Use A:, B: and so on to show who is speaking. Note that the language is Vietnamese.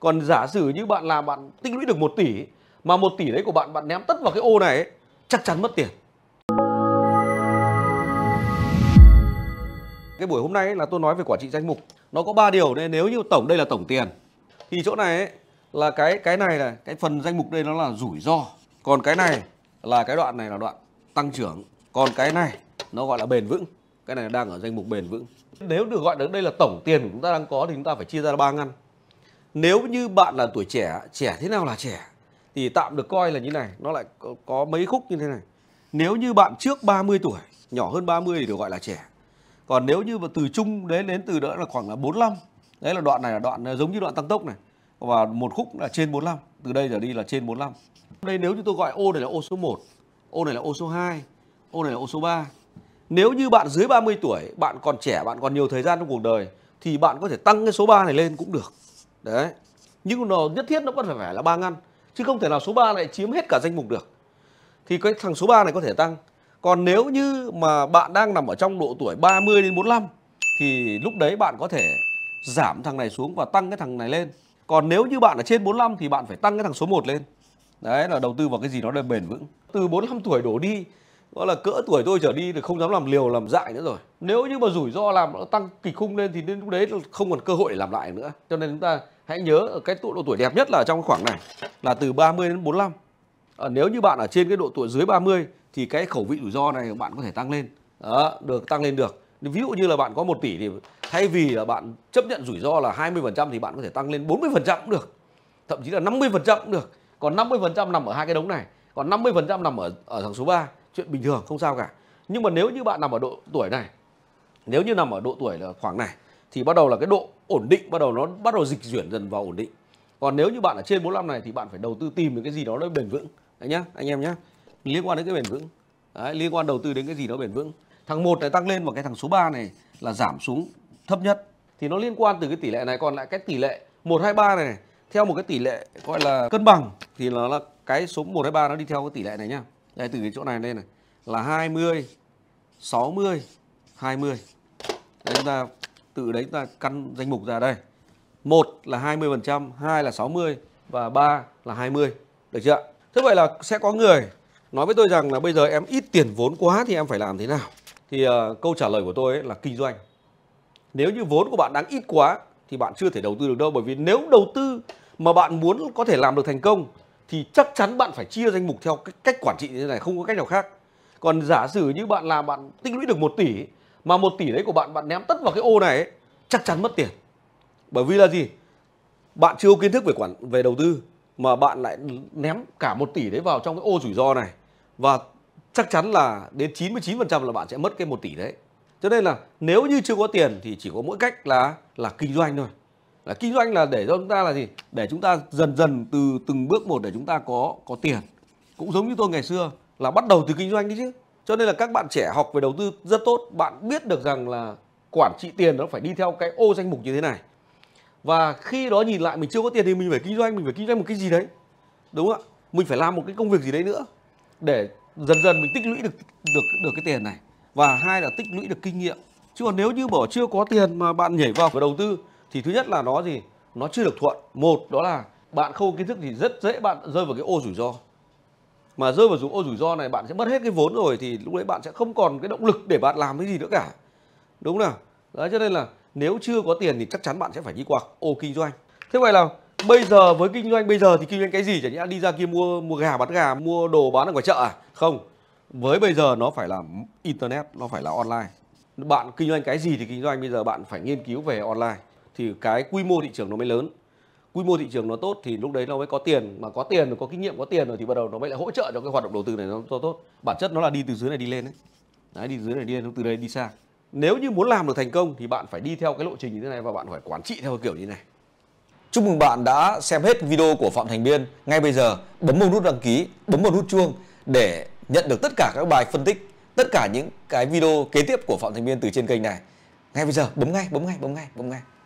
A: còn giả sử như bạn là bạn tích lũy được 1 tỷ mà 1 tỷ đấy của bạn bạn ném tất vào cái ô này ấy, chắc chắn mất tiền cái buổi hôm nay ấy, là tôi nói về quản trị danh mục nó có 3 điều nên nếu như tổng đây là tổng tiền thì chỗ này ấy, là cái cái này này cái phần danh mục đây nó là rủi ro còn cái này là cái đoạn này là đoạn tăng trưởng còn cái này nó gọi là bền vững cái này đang ở danh mục bền vững nếu được gọi đến đây là tổng tiền của chúng ta đang có thì chúng ta phải chia ra ba ngăn nếu như bạn là tuổi trẻ trẻ thế nào là trẻ thì tạm được coi là như này nó lại có, có mấy khúc như thế này nếu như bạn trước 30 tuổi nhỏ hơn 30 thì được gọi là trẻ còn nếu như mà từ trung đến đến từ đó là khoảng là 45 đấy là đoạn này là đoạn à, giống như đoạn tăng tốc này và một khúc là trên 45 từ đây trở đi là trên 45 đây nếu như tôi gọi ô này là ô số 1 ô này là ô số 2 ô này là ô số 3 nếu như bạn dưới 30 tuổi bạn còn trẻ bạn còn nhiều thời gian trong cuộc đời thì bạn có thể tăng cái số 3 này lên cũng được đấy nhưng nó nhất thiết nó vẫn phải phải là ba ngăn chứ không thể nào số 3 lại chiếm hết cả danh mục được thì cái thằng số 3 này có thể tăng còn nếu như mà bạn đang nằm ở trong độ tuổi 30 đến 45 thì lúc đấy bạn có thể giảm thằng này xuống và tăng cái thằng này lên còn nếu như bạn ở trên 45 thì bạn phải tăng cái thằng số 1 lên đấy là đầu tư vào cái gì nó là bền vững từ 45 tuổi đổ đi gọi là cỡ tuổi tôi trở đi thì không dám làm liều làm dại nữa rồi nếu như mà rủi ro làm nó tăng kịch khung lên thì đến lúc đấy không còn cơ hội để làm lại nữa cho nên chúng ta hãy nhớ ở cái độ tuổi đẹp nhất là trong cái khoảng này là từ 30 đến 45 à, ờ, nếu như bạn ở trên cái độ tuổi dưới 30 thì cái khẩu vị rủi ro này bạn có thể tăng lên đó, được tăng lên được ví dụ như là bạn có 1 tỷ thì thay vì là bạn chấp nhận rủi ro là 20% thì bạn có thể tăng lên 40% cũng được thậm chí là 50% cũng được còn 50% nằm ở hai cái đống này còn 50% nằm ở ở thằng số 3 chuyện bình thường không sao cả nhưng mà nếu như bạn nằm ở độ tuổi này nếu như nằm ở độ tuổi là khoảng này thì bắt đầu là cái độ ổn định bắt đầu nó bắt đầu dịch chuyển dần vào ổn định còn nếu như bạn ở trên 45 này thì bạn phải đầu tư tìm những cái gì đó nó bền vững đấy nhá anh em nhá liên quan đến cái bền vững đấy, liên quan đầu tư đến cái gì đó bền vững thằng một này tăng lên và cái thằng số 3 này là giảm xuống thấp nhất thì nó liên quan từ cái tỷ lệ này còn lại cái tỷ lệ 123 này theo một cái tỷ lệ gọi là cân bằng thì nó là cái số 123 nó đi theo cái tỷ lệ này nhá đây từ cái chỗ này lên này là 20 60 20 đấy, chúng ta từ đấy chúng ta căn danh mục ra đây một là 20 phần trăm hai là 60 và ba là 20 được chưa thế vậy là sẽ có người nói với tôi rằng là bây giờ em ít tiền vốn quá thì em phải làm thế nào thì uh, câu trả lời của tôi ấy là kinh doanh nếu như vốn của bạn đang ít quá thì bạn chưa thể đầu tư được đâu bởi vì nếu đầu tư mà bạn muốn có thể làm được thành công thì chắc chắn bạn phải chia danh mục theo cái cách quản trị như thế này không có cách nào khác còn giả sử như bạn làm bạn tích lũy được 1 tỷ mà một tỷ đấy của bạn bạn ném tất vào cái ô này ấy, chắc chắn mất tiền bởi vì là gì bạn chưa có kiến thức về quản về đầu tư mà bạn lại ném cả một tỷ đấy vào trong cái ô rủi ro này và chắc chắn là đến 99% là bạn sẽ mất cái 1 tỷ đấy. Cho nên là nếu như chưa có tiền thì chỉ có mỗi cách là là kinh doanh thôi là kinh doanh là để cho chúng ta là gì để chúng ta dần dần từ từng bước một để chúng ta có có tiền cũng giống như tôi ngày xưa là bắt đầu từ kinh doanh đấy chứ cho nên là các bạn trẻ học về đầu tư rất tốt bạn biết được rằng là quản trị tiền nó phải đi theo cái ô danh mục như thế này và khi đó nhìn lại mình chưa có tiền thì mình phải kinh doanh mình phải kinh doanh một cái gì đấy đúng không ạ mình phải làm một cái công việc gì đấy nữa để dần dần mình tích lũy được được được cái tiền này và hai là tích lũy được kinh nghiệm chứ còn nếu như bỏ chưa có tiền mà bạn nhảy vào đầu tư thì thứ nhất là nó gì nó chưa được thuận một đó là bạn không có kiến thức thì rất dễ bạn rơi vào cái ô rủi ro mà rơi vào dùng ô rủi ro này bạn sẽ mất hết cái vốn rồi thì lúc đấy bạn sẽ không còn cái động lực để bạn làm cái gì nữa cả đúng nào đấy cho nên là nếu chưa có tiền thì chắc chắn bạn sẽ phải đi qua ô kinh doanh thế vậy là bây giờ với kinh doanh bây giờ thì kinh doanh cái gì chẳng nhẽ đi ra kia mua mua gà bán gà mua đồ bán ở ngoài chợ à không với bây giờ nó phải là internet nó phải là online bạn kinh doanh cái gì thì kinh doanh bây giờ bạn phải nghiên cứu về online thì cái quy mô thị trường nó mới lớn quy mô thị trường nó tốt thì lúc đấy nó mới có tiền mà có tiền có kinh nghiệm có tiền rồi thì bắt đầu nó mới lại hỗ trợ cho cái hoạt động đầu tư này nó tốt bản chất nó là đi từ dưới này đi lên đấy, đấy đi dưới này đi lên từ đây đi xa nếu như muốn làm được thành công thì bạn phải đi theo cái lộ trình như thế này và bạn phải quản trị theo kiểu như thế này Chúc mừng bạn đã xem hết video của Phạm Thành Biên. Ngay bây giờ, bấm một nút đăng ký, bấm một nút chuông để nhận được tất cả các bài phân tích, tất cả những cái video kế tiếp của Phạm Thành Biên từ trên kênh này. Ngay bây giờ, bấm ngay, bấm ngay, bấm ngay, bấm ngay.